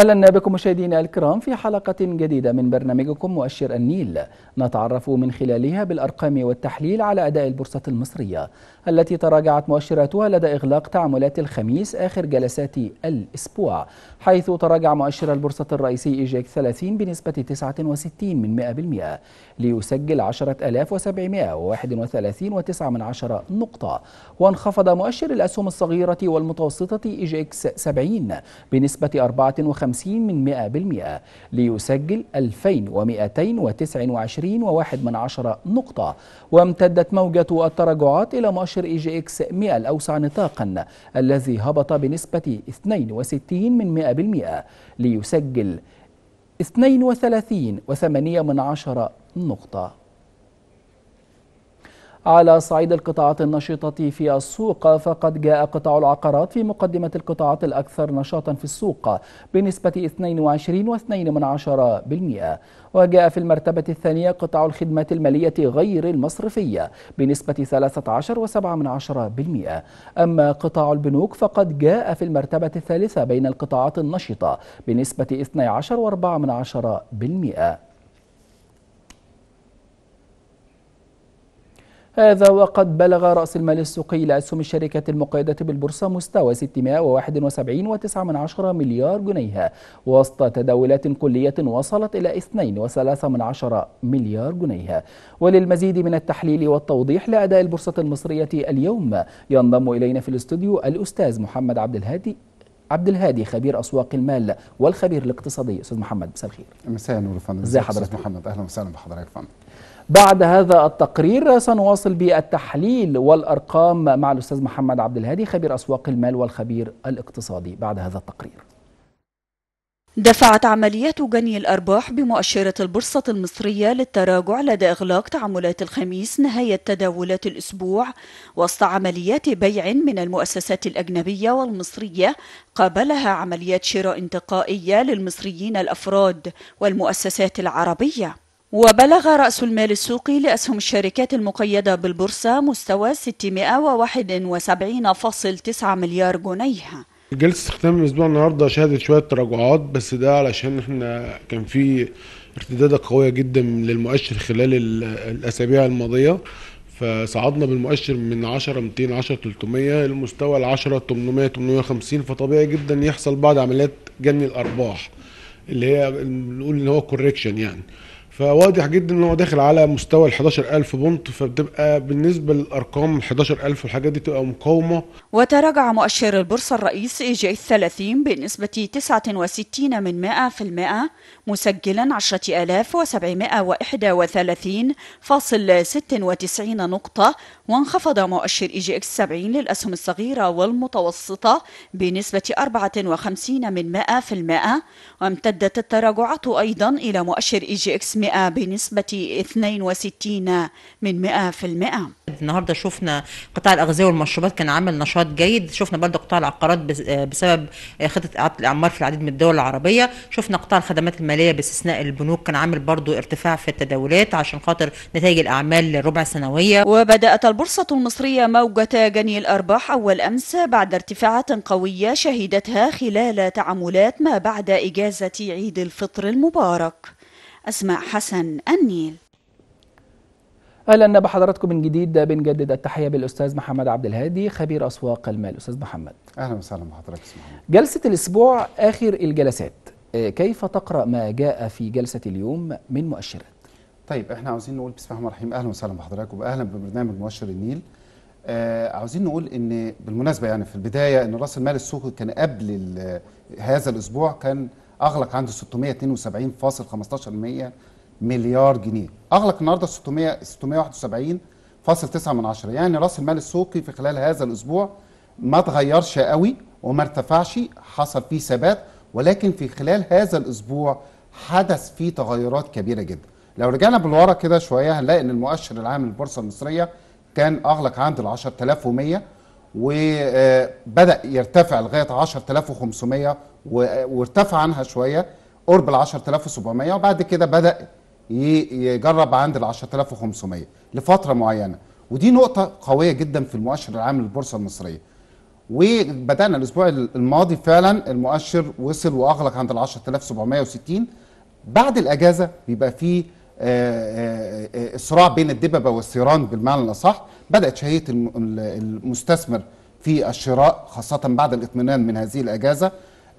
اهلا بكم مشاهدينا الكرام في حلقه جديده من برنامجكم مؤشر النيل نتعرف من خلالها بالارقام والتحليل على اداء البورصه المصريه التي تراجعت مؤشراتها لدى اغلاق تعاملات الخميس اخر جلسات الاسبوع حيث تراجع مؤشر البورصه الرئيسي ايجيك 30 بنسبه 69 من 100% ليسجل 10731.9 نقطه وانخفض مؤشر الاسهم الصغيره والمتوسطه ايجيكس 70 بنسبه 54 50 من 100% ليسجل 2229 وواحد من عشرة نقطة وامتدت موجة التراجعات إلى مؤشر إي جي إكس 100 الأوسع نطاقا الذي هبط بنسبة 62 من 100% ليسجل 32 وثمانية من عشرة نقطة على صعيد القطاعات النشطة في السوق فقد جاء قطاع العقارات في مقدمة القطاعات الأكثر نشاطا في السوق بنسبة 22.2% وجاء في المرتبة الثانية قطاع الخدمات المالية غير المصرفية بنسبة 13.7% أما قطاع البنوك فقد جاء في المرتبة الثالثة بين القطاعات النشطة بنسبة 12.4% هذا وقد بلغ رأس المال السوقي لأسهم الشركة المقيدة بالبورصة مستوى 671.9 مليار جنيه وسط تداولات كلية وصلت إلى 2.3 مليار جنيه وللمزيد من التحليل والتوضيح لأداء البورصة المصرية اليوم ينضم إلينا في الاستوديو الأستاذ محمد عبد الهادي عبد الهادي خبير اسواق المال والخبير الاقتصادي استاذ محمد مساء الخير مساء النور يا فندم ازي حضرتك محمد اهلا وسهلا بحضرتك يا فندم بعد هذا التقرير سنواصل بالتحليل والارقام مع الاستاذ محمد عبد الهادي خبير اسواق المال والخبير الاقتصادي بعد هذا التقرير دفعت عمليات جني الأرباح بمؤشرة البورصة المصرية للتراجع لدى إغلاق تعاملات الخميس نهاية تداولات الأسبوع وسط عمليات بيع من المؤسسات الأجنبية والمصرية قابلها عمليات شراء انتقائية للمصريين الأفراد والمؤسسات العربية وبلغ رأس المال السوقي لأسهم الشركات المقيدة بالبورصة مستوى 671.9 مليار جنيه جلسة استخدام الأسبوع النهاردة شهدت شوية تراجعات بس ده علشان احنا كان في ارتدادة قوية جدا للمؤشر خلال الأسابيع الماضية فصعدنا بالمؤشر من 10 200 10 300 لمستوى ال 10 800 850 فطبيعي جدا يحصل بعض عمليات جني الارباح اللي هي بنقول ان هو كوريكشن يعني فواضح جدا ان هو داخل على مستوى ال 11000 بونت فبتبقى بالنسبه للارقام ال 11000 والحاجات دي تبقى مقاومه وتراجع مؤشر البورصه الرئيس اي جي 30 بنسبه 69 من 100% مسجلا 10731.96 نقطه وانخفض مؤشر اي جي اكس 70 للاسهم الصغيره والمتوسطه بنسبه 54 من 100% وامتدت التراجعات ايضا الى مؤشر اي جي اكس 3% بنسبة 62 من 100% النهارده شفنا قطاع الاغذيه والمشروبات كان عامل نشاط جيد شفنا برضه قطاع العقارات آه، بسبب خطه اعاده الاعمار في العديد من الدول العربيه شفنا قطاع الخدمات الماليه باستثناء البنوك كان عامل برضه ارتفاع في التداولات عشان خاطر نتائج الاعمال للربع سنويه وبدات البورصه المصريه موجه جني الارباح اول امس بعد ارتفاعات قويه شهدتها خلال تعاملات ما بعد اجازه عيد الفطر المبارك أسماء حسن النيل اهلا بحضراتكم من جديد بنجدد التحيه بالاستاذ محمد عبد الهادي خبير اسواق المال استاذ محمد اهلا وسهلا بحضرتك جلسه الاسبوع اخر الجلسات آه، كيف تقرا ما جاء في جلسه اليوم من مؤشرات طيب احنا عاوزين نقول بسم الله الرحمن الرحيم اهلا وسهلا بحضراتكم واهلا ببرنامج مؤشر النيل آه عاوزين نقول ان بالمناسبه يعني في البدايه ان راس المال السوقي كان قبل هذا الاسبوع كان اغلق عند 672.15% مليار جنيه اغلق النهارده 600 671.9 من عشرة يعني راس المال السوقي في خلال هذا الاسبوع ما تغيرش قوي وما ارتفعش حصل فيه ثبات ولكن في خلال هذا الاسبوع حدث فيه تغيرات كبيره جدا لو رجعنا بالورا كده شويه هنلاقي ان المؤشر العام للبورصه المصريه كان اغلق عند ال 10100 وبدا يرتفع لغايه 10500 وارتفع عنها شويه قرب ال 10700 وبعد كده بدا يجرب عند ال 10500 لفتره معينه ودي نقطه قويه جدا في المؤشر العام للبورصه المصريه وبدانا الاسبوع الماضي فعلا المؤشر وصل واغلق عند ال 10760 بعد الاجازه بيبقى فيه الصراع آه، آه، آه، بين الدببة والثيران بالمعنى الأصح بدأت شهية المستثمر في الشراء خاصة بعد الاطمئنان من هذه الأجازة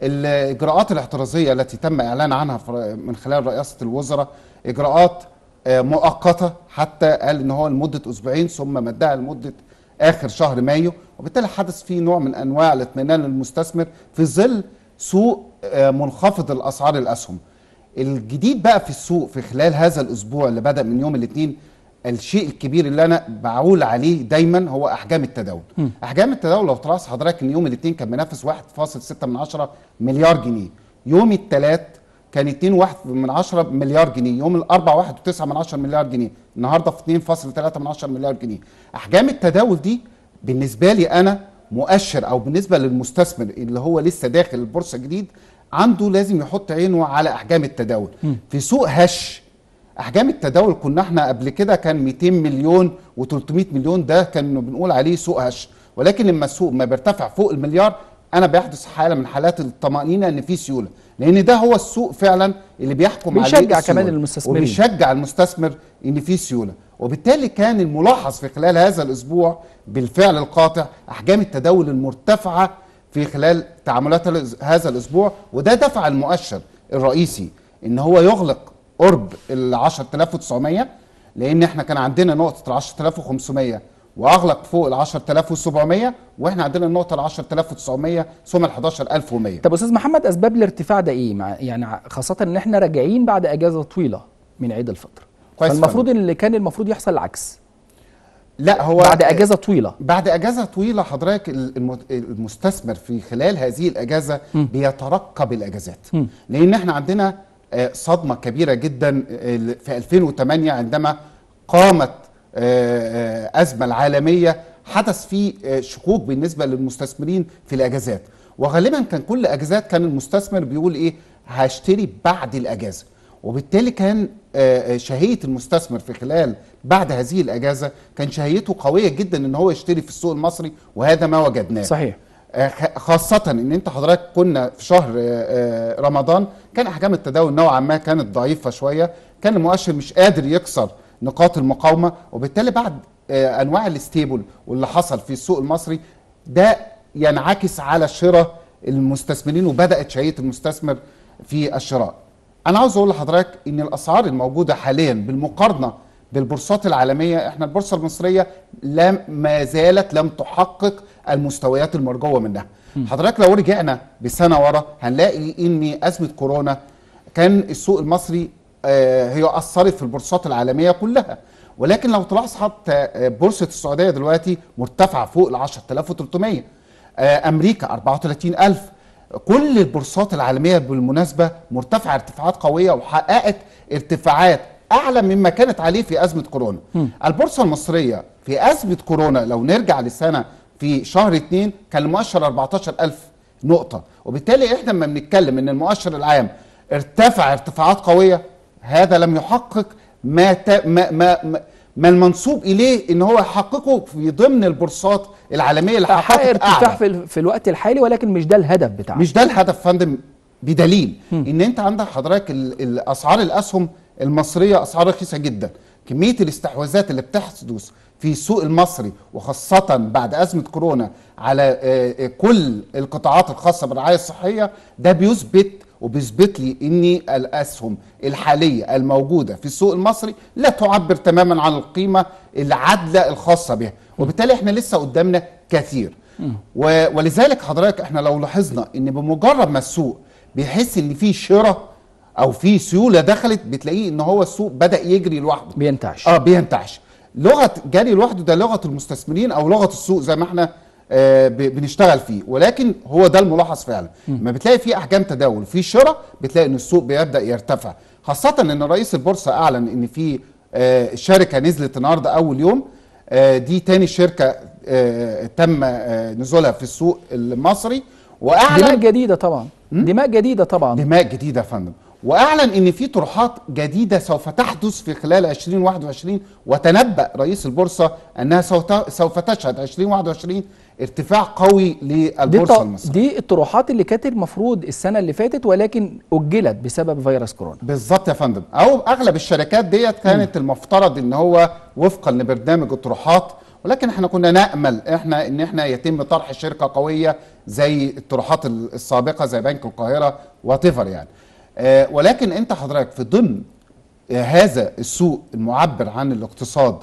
الإجراءات الاحترازية التي تم إعلان عنها من خلال رئاسة الوزراء إجراءات مؤقتة حتى قال إن هو لمدة أسبوعين ثم مدها لمدة آخر شهر مايو وبالتالي حدث فيه نوع من أنواع الاطمئنان للمستثمر في ظل سوق منخفض الأسعار الأسهم الجديد بقى في السوق في خلال هذا الاسبوع اللي بدا من يوم الاثنين الشيء الكبير اللي انا بعول عليه دايما هو احجام التداول م. احجام التداول لو تلاحظ حضرتك ان يوم الاثنين كان بينافس 1.6 مليار جنيه يوم الثلاث كان 2.1 مليار جنيه يوم الاربع 1.9 مليار جنيه النهارده في 2.3 مليار جنيه احجام التداول دي بالنسبه لي انا مؤشر او بالنسبه للمستثمر اللي هو لسه داخل البورصه جديد عنده لازم يحط عينه على احجام التداول م. في سوق هش احجام التداول كنا احنا قبل كده كان 200 مليون و300 مليون ده كان بنقول عليه سوق هش ولكن لما السوق ما بيرتفع فوق المليار انا بيحدث حاله من حالات الطمانينه ان في سيوله لان ده هو السوق فعلا اللي بيحكم عليه بيشجع كمان المستثمرين وبيشجع المستثمر ان في سيوله وبالتالي كان الملاحظ في خلال هذا الاسبوع بالفعل القاطع احجام التداول المرتفعه في خلال تعاملات هذا الاسبوع وده دفع المؤشر الرئيسي ان هو يغلق قرب ال 10900 لان احنا كان عندنا نقطه ال 10500 واغلق فوق ال 10700 واحنا عندنا النقطه ال 10900 ثم ال 11100 طب استاذ محمد اسباب الارتفاع ده ايه يعني خاصه ان احنا راجعين بعد اجازه طويله من عيد الفطر كويس فالمفروض اللي كان المفروض يحصل العكس لا هو بعد اجازه طويله بعد اجازه طويله حضرتك المستثمر في خلال هذه الاجازه م. بيترقب الاجازات م. لان احنا عندنا آه، صدمه كبيره جدا في 2008 عندما قامت آه، آه، ازمه العالميه حدث في شكوك بالنسبه للمستثمرين في الاجازات وغالبا كان كل اجازات كان المستثمر بيقول ايه هشتري بعد الاجازه وبالتالي كان شهيه المستثمر في خلال بعد هذه الاجازه كان شهيته قويه جدا ان هو يشتري في السوق المصري وهذا ما وجدناه صحيح آه، خاصة ان انت حضرتك كنا في شهر آه، آه، رمضان كان احجام التداول نوعا ما كانت ضعيفة شوية كان المؤشر مش قادر يكسر نقاط المقاومة وبالتالي بعد انواع الاستيبل واللي حصل في السوق المصري ده ينعكس على شراء المستثمرين وبدأت شهية المستثمر في الشراء انا عاوز اقول لحضرتك ان الاسعار الموجودة حاليا بالمقارنة بالبورصات العالميه احنا البورصه المصريه لا ما زالت لم تحقق المستويات المرجوه منها حضرتك لو رجعنا بسنه ورا هنلاقي ان ازمه كورونا كان السوق المصري آه، هي اثرت في البورصات العالميه كلها ولكن لو تلاحظ حتى آه، بورصه السعوديه دلوقتي مرتفعه فوق ال 10300 آه، امريكا 34000 كل البورصات العالميه بالمناسبه مرتفعه ارتفاعات قويه وحققت ارتفاعات اعلى مما كانت عليه في ازمه كورونا م. البورصه المصريه في ازمه كورونا لو نرجع للسنه في شهر 2 كان المؤشر 14000 نقطه وبالتالي احنا لما بنتكلم ان المؤشر العام ارتفع ارتفاعات قويه هذا لم يحقق ما ت... ما, ما ما ما المنسوب اليه ان هو يحققه في ضمن البورصات العالميه اللي حققت ارتفاع في, في الوقت الحالي ولكن مش ده الهدف بتاعنا مش ده الهدف فندم بدليل م. ان انت عندك حضرتك الاسعار الاسهم المصريه اسعار رخيصه جدا كميه الاستحواذات اللي بتحدث في السوق المصري وخاصة بعد أزمة كورونا على آه، آه، كل القطاعات الخاصة بالرعاية الصحية ده بيثبت وبيثبت لي ان الاسهم الحاليه الموجوده في السوق المصري لا تعبر تماما عن القيمه العادله الخاصه بها وبالتالي احنا لسه قدامنا كثير ولذلك حضرتك احنا لو لاحظنا ان بمجرد ما السوق بيحس ان في شراء او في سيوله دخلت بتلاقيه ان هو السوق بدا يجري لوحده بينتعش اه بينتعش لغه جري لوحده ده لغه المستثمرين او لغه السوق زي ما احنا آه، بنشتغل فيه ولكن هو ده الملاحظ فعلا ما بتلاقي في احجام تداول في شراء بتلاقي ان السوق بيبدا يرتفع خاصه ان رئيس البورصه اعلن ان في آه، شركه نزلت النهارده اول يوم آه، دي تاني شركه تم نزولها في السوق المصري واعلن دماء جديده طبعا دماء جديده طبعا دماء جديده يا فندم واعلن ان في طروحات جديده سوف تحدث في خلال 2021 وتنبأ رئيس البورصه انها سوف تشهد 2021 ارتفاع قوي للبورصه المصريه. دي الطروحات اللي كانت المفروض السنه اللي فاتت ولكن اجلت بسبب فيروس كورونا. بالظبط يا فندم، او اغلب الشركات ديت كانت م. المفترض ان هو وفقا لبرنامج الطروحات ولكن احنا كنا نامل احنا ان احنا يتم طرح شركه قويه زي الطروحات السابقه زي بنك القاهره وات يعني. آه، ولكن انت حضرتك في ضمن آه، هذا السوق المعبر عن الاقتصاد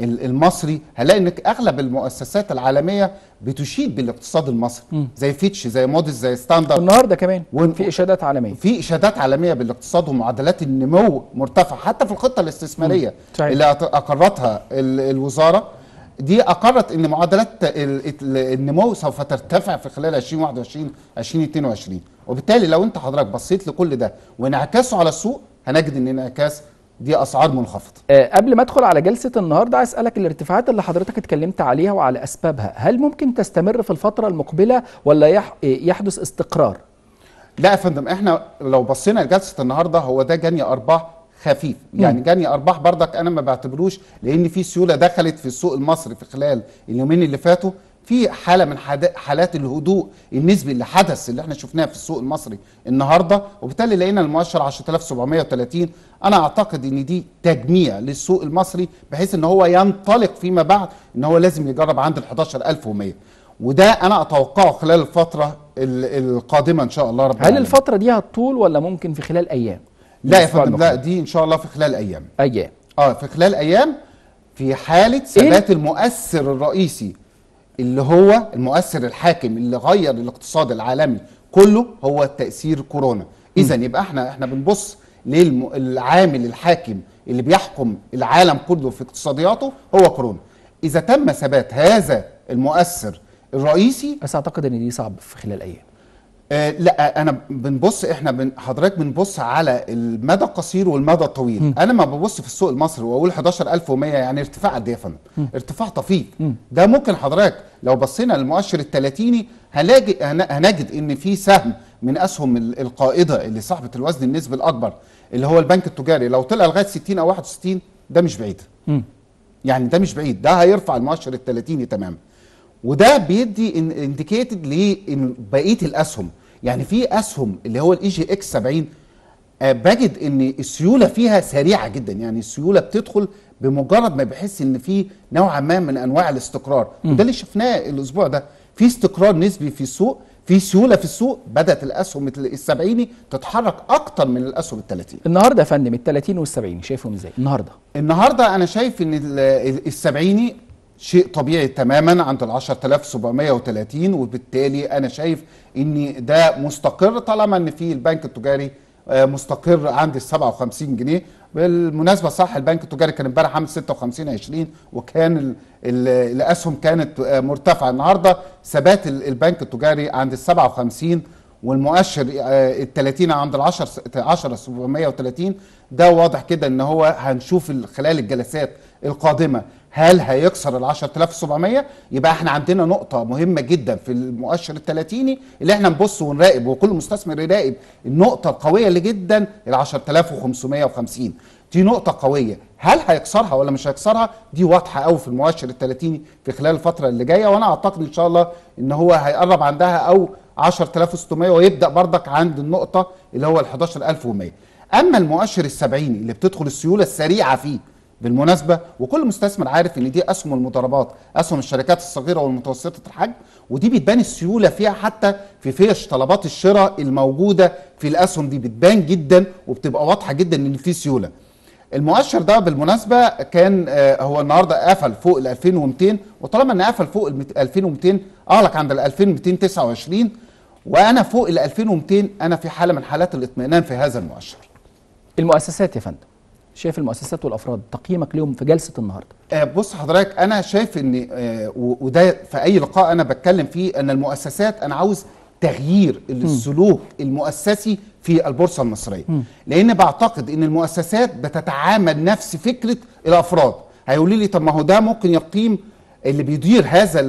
المصري هلاقي ان اغلب المؤسسات العالميه بتشيد بالاقتصاد المصري م. زي فيتش زي موديس زي ستاندرد النهارده كمان ون... في اشادات عالميه في اشادات عالميه بالاقتصاد ومعدلات النمو مرتفعه حتى في الخطه الاستثماريه اللي اقرتها الوزاره دي اقرت ان معدلات النمو سوف ترتفع في خلال 2021 2022 وبالتالي لو انت حضرتك بصيت لكل ده وانعكاسه على السوق هنجد ان انعكاس دي اسعار منخفضه. أه قبل ما ادخل على جلسه النهارده عايز اسالك الارتفاعات اللي حضرتك اتكلمت عليها وعلى اسبابها، هل ممكن تستمر في الفتره المقبله ولا يح... آه، يحدث استقرار؟ لا يا فندم احنا لو بصينا لجلسه النهارده هو ده جني ارباح خفيف يعني جني ارباح بردك انا ما بعتبروش لان في سيوله دخلت في السوق المصري في خلال اليومين اللي فاتوا في حاله من حالات الهدوء النسبي اللي حدث اللي احنا شفناه في السوق المصري النهارده وبالتالي لقينا المؤشر 10730 انا اعتقد ان دي تجميع للسوق المصري بحيث ان هو ينطلق فيما بعد ان هو لازم يجرب عند ال 11100 وده انا اتوقعه خلال الفتره القادمه ان شاء الله رب هل الفتره دي هتطول ولا ممكن في خلال ايام لا يا فندم لا دي ان شاء الله في خلال ايام ايام اه في خلال ايام في حاله إيه؟ ثبات إيه؟ المؤثر الرئيسي اللي هو المؤثر الحاكم اللي غير الاقتصاد العالمي كله هو تاثير كورونا اذا يبقى احنا احنا بنبص للعامل الحاكم اللي بيحكم العالم كله في اقتصادياته هو كورونا اذا تم ثبات هذا المؤثر الرئيسي بس اعتقد ان دي صعب في خلال ايام آه لا انا بنبص احنا بن حضرتك بنبص على المدى القصير والمدى الطويل م. انا ما ببص في السوق المصري واقول 11100 يعني ارتفاع قد ايه يا فندم ارتفاع طفيف ده ممكن حضرتك لو بصينا للمؤشر التلاتيني هنلاقي هنجد ان في سهم من اسهم القائده اللي صاحبه الوزن النسبي الاكبر اللي هو البنك التجاري لو طلع لغايه 60 او 61 ده مش بعيد م. يعني ده مش بعيد ده هيرفع المؤشر التلاتيني تماما وده بيدي انديكيتد لبقيه الاسهم يعني في اسهم اللي هو الاي جي اكس 70 بجد ان السيوله فيها سريعه جدا يعني السيوله بتدخل بمجرد ما بحس ان في نوعا ما من انواع الاستقرار وده اللي شفناه الاسبوع ده في استقرار نسبي في السوق في سيوله في السوق بدات الاسهم السبعيني تتحرك اكتر من الاسهم ال 30 النهارده يا فندم ال30 وال70 شايفهم ازاي النهارده النهارده انا شايف ان السبعيني شيء طبيعي تماما عند ال 10730 وبالتالي انا شايف ان ده مستقر طالما ان في البنك التجاري آه، مستقر عند ال 57 جنيه بالمناسبه صح البنك التجاري كان امبارح عامل 56 20 وكان الـ الـ الاسهم كانت آه، مرتفعه النهارده ثبات البنك التجاري عند ال 57 والمؤشر آه، ال 30 عند ال 10 10 730 ده واضح كده ان هو هنشوف خلال الجلسات القادمه هل هيكسر ال 10700 يبقى احنا عندنا نقطه مهمه جدا في المؤشر الثلاثيني اللي احنا نبص ونراقب وكل مستثمر يراقب النقطه القويه اللي جدا ال 10550 دي نقطه قويه هل هيكسرها ولا مش هيكسرها دي واضحه قوي في المؤشر الثلاثيني في خلال الفتره اللي جايه وانا اعتقد ان شاء الله ان هو هيقرب عندها او 10600 ويبدا بردك عند النقطه اللي هو ال 11100 اما المؤشر السبعيني اللي بتدخل السيوله السريعه فيه بالمناسبة وكل مستثمر عارف ان دي اسهم المضاربات اسهم الشركات الصغيرة والمتوسطة الحجم ودي بتبان السيولة فيها حتى في فيش طلبات الشراء الموجودة في الاسهم دي بتبان جدا وبتبقى واضحة جدا ان في سيولة المؤشر ده بالمناسبة كان آه، هو النهاردة قفل فوق ال 2200 وطالما ان قفل فوق ال 2200 اغلق عند ال 2229 وانا فوق ال 2200 انا في حالة من حالات الاطمئنان في هذا المؤشر المؤسسات يا فندم شايف المؤسسات والافراد تقييمك ليهم في جلسه النهارده آه، بص حضرتك انا شايف ان آه، وده في اي لقاء انا بتكلم فيه ان المؤسسات انا عاوز تغيير السلوك المؤسسي في البورصه المصريه لان بعتقد ان المؤسسات بتتعامل نفس فكره الافراد هيقولي لي طب ما هو ده ممكن يقيم اللي بيدير هذا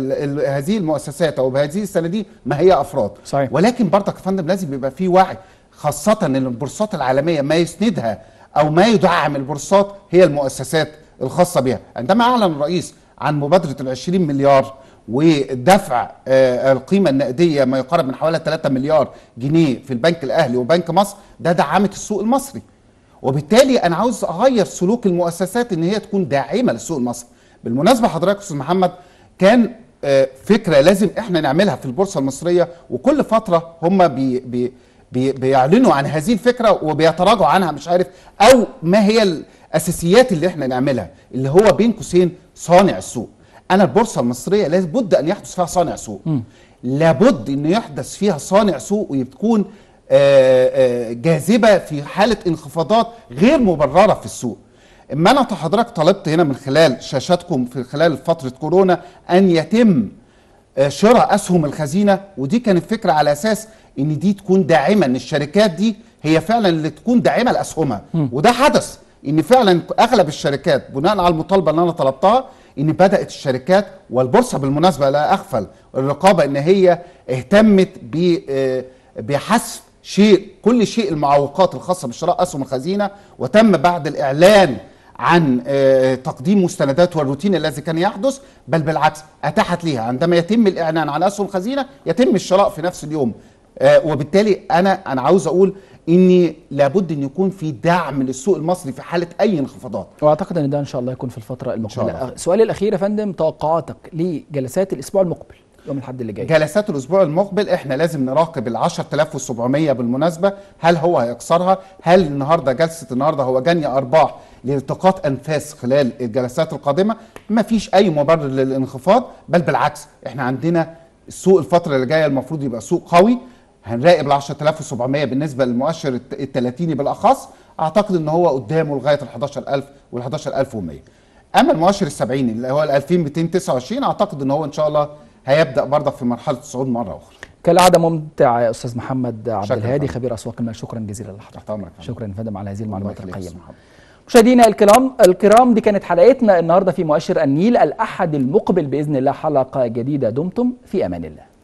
هذه المؤسسات او بهذه الصناديق ما هي افراد صحيح. ولكن برضك يا فندم لازم يبقى في وعي خاصه ان البورصات العالميه ما يسندها او ما يدعم البورصات هي المؤسسات الخاصه بها عندما اعلن الرئيس عن مبادره ال 20 مليار ودفع آه، القيمه النقديه ما يقارب من حوالي 3 مليار جنيه في البنك الاهلي وبنك مصر ده دعمت السوق المصري وبالتالي انا عاوز اغير سلوك المؤسسات ان هي تكون داعمه للسوق المصري بالمناسبه حضرتك استاذ محمد كان آه، فكره لازم احنا نعملها في البورصه المصريه وكل فتره هم بي بي بيعلنوا عن هذه الفكره وبيتراجعوا عنها مش عارف او ما هي الاساسيات اللي احنا نعملها اللي هو بين قوسين صانع السوق انا البورصه المصريه لابد ان يحدث فيها صانع سوق م. لابد انه يحدث فيها صانع سوق وتكون آه، آه، جاذبه في حاله انخفاضات غير مبرره في السوق اما انا حضرتك طلبت هنا من خلال شاشاتكم في خلال فتره كورونا ان يتم آه، شراء اسهم الخزينه ودي كانت فكره على اساس ان دي تكون داعمه ان الشركات دي هي فعلا اللي تكون داعمه لاسهمها وده حدث ان فعلا اغلب الشركات بناء على المطالبه اللي انا طلبتها ان بدات الشركات والبورصه بالمناسبه لا اغفل الرقابه ان هي اهتمت آه، بحذف شيء كل شيء المعوقات الخاصه بشراء اسهم الخزينه وتم بعد الاعلان عن آه، تقديم مستندات والروتين الذي كان يحدث بل بالعكس اتاحت ليها عندما يتم الاعلان عن اسهم الخزينه يتم الشراء في نفس اليوم آه، وبالتالي انا انا عاوز اقول ان لابد ان يكون في دعم للسوق المصري في حاله اي انخفاضات واعتقد ان ده ان شاء الله يكون في الفتره المقبله سؤالي الاخير يا فندم توقعاتك لجلسات الاسبوع المقبل يوم الاحد اللي جاي جلسات الاسبوع المقبل احنا لازم نراقب ال 10700 بالمناسبه هل هو هيكسرها هل النهارده جلسه النهارده هو جني ارباح لالتقاط انفاس خلال الجلسات القادمه ما فيش اي مبرر للانخفاض بل بالعكس احنا عندنا السوق الفتره اللي جايه المفروض يبقى سوق قوي هنراقب ال 10700 بالنسبه للمؤشر التلاتيني بالاخص اعتقد ان هو قدامه لغايه ال 11000 وال 11100 اما المؤشر ال 70 اللي هو ال 2229 اعتقد ان هو ان شاء الله هيبدا برضه في مرحله الصعود مره اخرى كالعاده ممتع يا استاذ محمد عبد الهادي خبير اسواق المال شكرا جزيلا لحضرتك شكرا يا فندم على هذه المعلومات القيمه مشاهدينا الكرام الكرام دي كانت حلقتنا النهارده في مؤشر النيل الاحد المقبل باذن الله حلقه جديده دمتم في امان الله